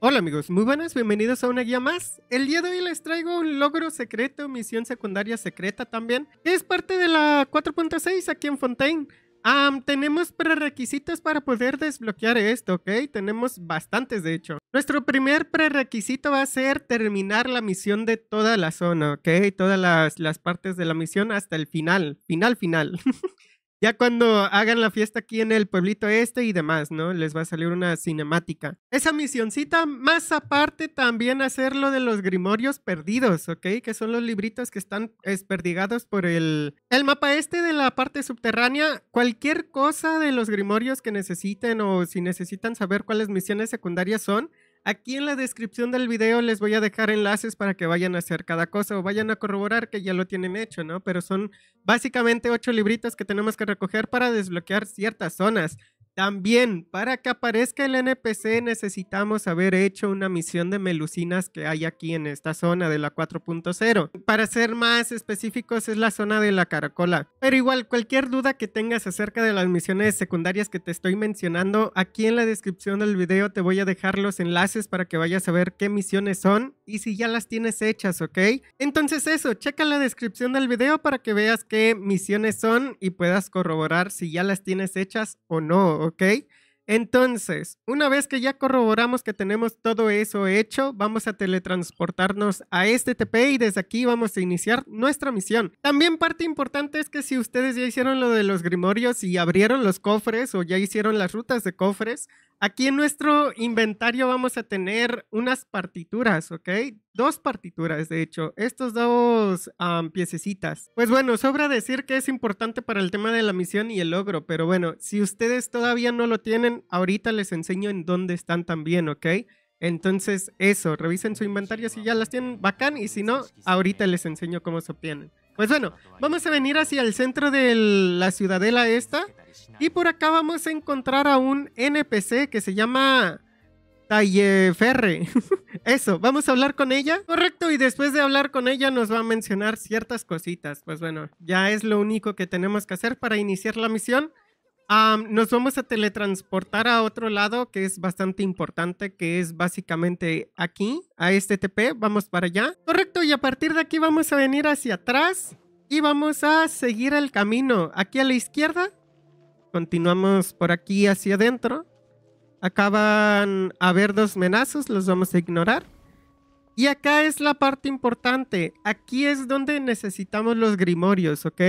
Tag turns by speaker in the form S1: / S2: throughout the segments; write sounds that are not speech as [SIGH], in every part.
S1: Hola amigos, muy buenas, bienvenidos a una guía más. El día de hoy les traigo un logro secreto, misión secundaria secreta también. Es parte de la 4.6 aquí en Fontaine. tenemos prerequisitos para poder desbloquear esto, ¿ok? Tenemos bastantes de hecho. Nuestro primer prerequisito va a ser terminar la misión de toda la zona, ¿ok? Todas las, las partes de la misión hasta el final, final, final. [LAUGHS] Ya cuando hagan la fiesta aquí en el pueblito este y demás, ¿no? Les va a salir una cinemática. Esa misioncita, más aparte, también hacer lo de los grimorios perdidos, ¿ok? Que son los libritos que están esperdigados por el, el mapa este de la parte subterránea. Cualquier cosa de los grimorios que necesiten o si necesitan saber cuáles misiones secundarias son, Aquí en la descripción del video les voy a dejar enlaces para que vayan a hacer cada cosa o vayan a corroborar que ya lo tienen hecho, ¿no? Pero son básicamente ocho libritos que tenemos que recoger para desbloquear ciertas zonas. También, para que aparezca el NPC necesitamos haber hecho una misión de melusinas que hay aquí en esta zona de la 4.0. Para ser más específicos es la zona de la caracola. Pero igual, cualquier duda que tengas acerca de las misiones secundarias que te estoy mencionando, aquí en la descripción del video te voy a dejar los enlaces para que vayas a ver qué misiones son y si ya las tienes hechas, ¿ok? Entonces eso, checa la descripción del video para que veas qué misiones son y puedas corroborar si ya las tienes hechas o no, ¿ok? Entonces, una vez que ya corroboramos que tenemos todo eso hecho, vamos a teletransportarnos a este TP y desde aquí vamos a iniciar nuestra misión. También parte importante es que si ustedes ya hicieron lo de los grimorios y abrieron los cofres o ya hicieron las rutas de cofres, Aquí en nuestro inventario vamos a tener unas partituras, ¿ok? Dos partituras, de hecho, estos dos piececitas. Pues bueno, sobra decir que es importante para el tema de la misión y el logro, pero bueno, si ustedes todavía no lo tienen, ahorita les enseño en dónde están también, ¿ok? Entonces, eso, revisen su inventario si ya las tienen, bacán, y si no, ahorita les enseño cómo se obtienen. Pues bueno, vamos a venir hacia el centro de la ciudadela esta y por acá vamos a encontrar a un NPC que se llama Talleferre. [LAUGHS] Eso, vamos a hablar con ella. Correcto, y después de hablar con ella nos va a mencionar ciertas cositas. Pues bueno, ya es lo único que tenemos que hacer para iniciar la misión. nos vamos a teletransportar a otro lado que es bastante importante, que es básicamente aquí, a este TP. Vamos para allá. Correcto, y a partir de aquí vamos a venir hacia atrás y vamos a seguir el camino. Aquí a la izquierda continuamos por aquí hacia adentro. Acaban a ver dos menazos, los vamos a ignorar. Y acá es la parte importante. Aquí es donde necesitamos los grimorios, ¿ok?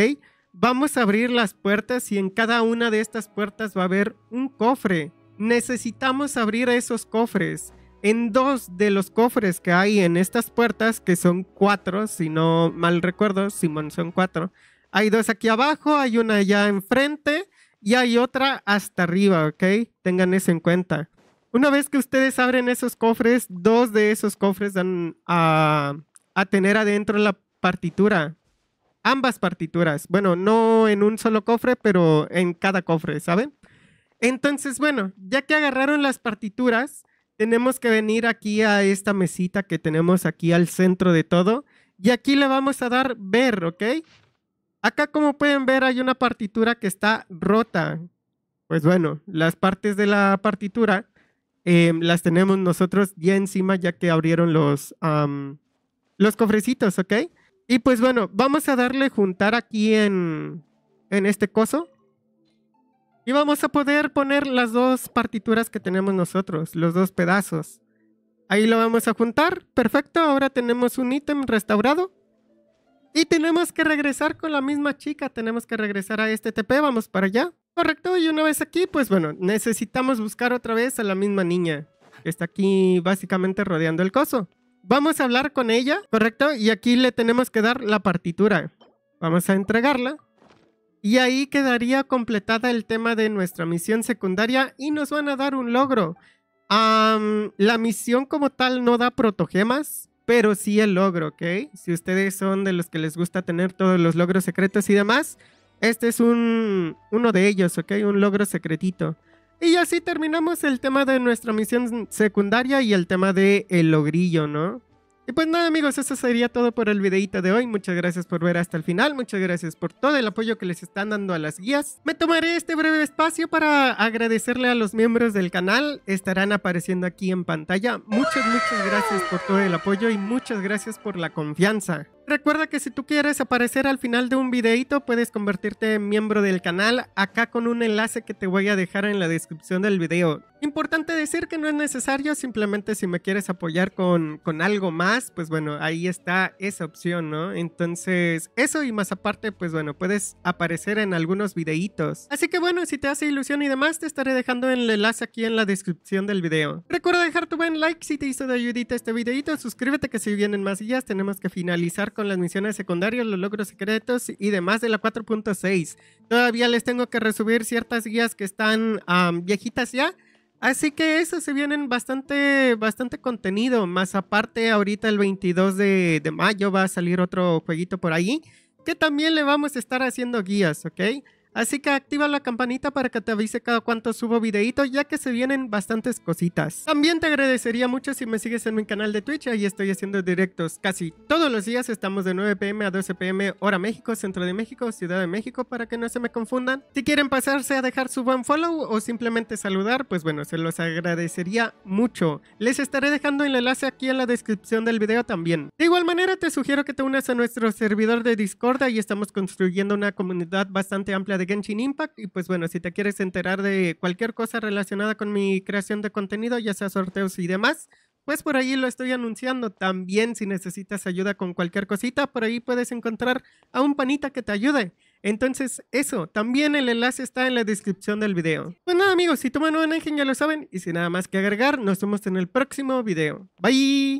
S1: Vamos a abrir las puertas y en cada una de estas puertas va a haber un cofre. Necesitamos abrir esos cofres. En dos de los cofres que hay en estas puertas, que son cuatro, si no mal recuerdo, Simón son cuatro. Hay dos aquí abajo, hay una allá enfrente y hay otra hasta arriba, ¿ok? Tengan eso en cuenta. Una vez que ustedes abren esos cofres, dos de esos cofres dan a, a tener adentro la partitura. Ambas partituras. Bueno, no en un solo cofre, pero en cada cofre, ¿saben? Entonces, bueno, ya que agarraron las partituras, tenemos que venir aquí a esta mesita que tenemos aquí al centro de todo. Y aquí le vamos a dar ver, ¿ok? Acá como pueden ver hay una partitura que está rota. Pues bueno, las partes de la partitura em, las tenemos nosotros ya encima ya que abrieron los, los cofrecitos, ¿ok? Y pues bueno, vamos a darle juntar aquí en, en este coso. Y vamos a poder poner las dos partituras que tenemos nosotros, los dos pedazos. Ahí lo vamos a juntar. Perfecto, ahora tenemos un ítem restaurado. Y tenemos que regresar con la misma chica, tenemos que regresar a este TP, vamos para allá. Correcto, y una vez aquí, pues bueno, necesitamos buscar otra vez a la misma niña que está aquí básicamente rodeando el coso. Vamos a hablar con ella, correcto, y aquí le tenemos que dar la partitura. Vamos a entregarla. Y ahí quedaría completada el tema de nuestra misión secundaria y nos van a dar un logro. la misión como tal no da protogemas, pero sí el logro, ¿ok? Si ustedes son de los que les gusta tener todos los logros secretos y demás, este es un, uno de ellos, ¿ok? Un logro secretito. Y así terminamos el tema de nuestra misión secundaria y el tema de el logrillo, ¿no? Y pues nada amigos, eso sería todo por el videito de hoy. Muchas gracias por ver hasta el final. Muchas gracias por todo el apoyo que les están dando a las guías. Me tomaré este breve espacio para agradecerle a los miembros del canal. Estarán apareciendo aquí en pantalla. Muchas, muchas gracias por todo el apoyo y muchas gracias por la confianza. Recuerda que si tú quieres aparecer al final de un videito, puedes convertirte en miembro del canal acá con un enlace que te voy a dejar en la descripción del video. Importante decir que no es necesario, simplemente si me quieres apoyar con, algo más, pues bueno, ahí está esa opción, ¿no? Entonces, eso y más aparte, pues bueno, puedes aparecer en algunos videitos. Así que bueno, si te hace ilusión y demás, te estaré dejando el enlace aquí en la descripción del video. Recuerda dejar tu buen like si te hizo de ayudita este videito, suscríbete que si vienen más guías tenemos que finalizar con las misiones secundarias, los logros secretos y demás de la 4.6. Todavía les tengo que resubir ciertas guías que están viejitas ya. Así que eso, se vienen bastante, bastante contenido. Más aparte, ahorita el 22 de, de mayo va a salir otro jueguito por ahí. Que también le vamos a estar haciendo guías, ¿ok? Así que activa la campanita para que te avise cada cuanto subo videito ya que se vienen bastantes cositas. También te agradecería mucho si me sigues en mi canal de Twitch, ahí estoy haciendo directos casi todos los días, estamos de 9pm a 12pm hora México, Centro de México, Ciudad de México para que no se me confundan. Si quieren pasarse a dejar su buen follow o simplemente saludar, pues bueno, se los agradecería mucho. Les estaré dejando el enlace aquí en la descripción del video también. De igual manera te sugiero que te unas a nuestro servidor de Discord, ahí estamos construyendo una comunidad bastante amplia de Genshin Impact. Y pues bueno, si te quieres enterar de cualquier cosa relacionada con mi creación de contenido, ya sea sorteos y demás, pues por ahí lo estoy anunciando. También si necesitas ayuda con cualquier cosita, por ahí puedes encontrar a un panita que te ayude. Entonces, eso, también el enlace está en la descripción del video. Pues nada amigos, si toman en engine ya lo saben, y sin nada más que agregar, nos vemos en el próximo video. Bye!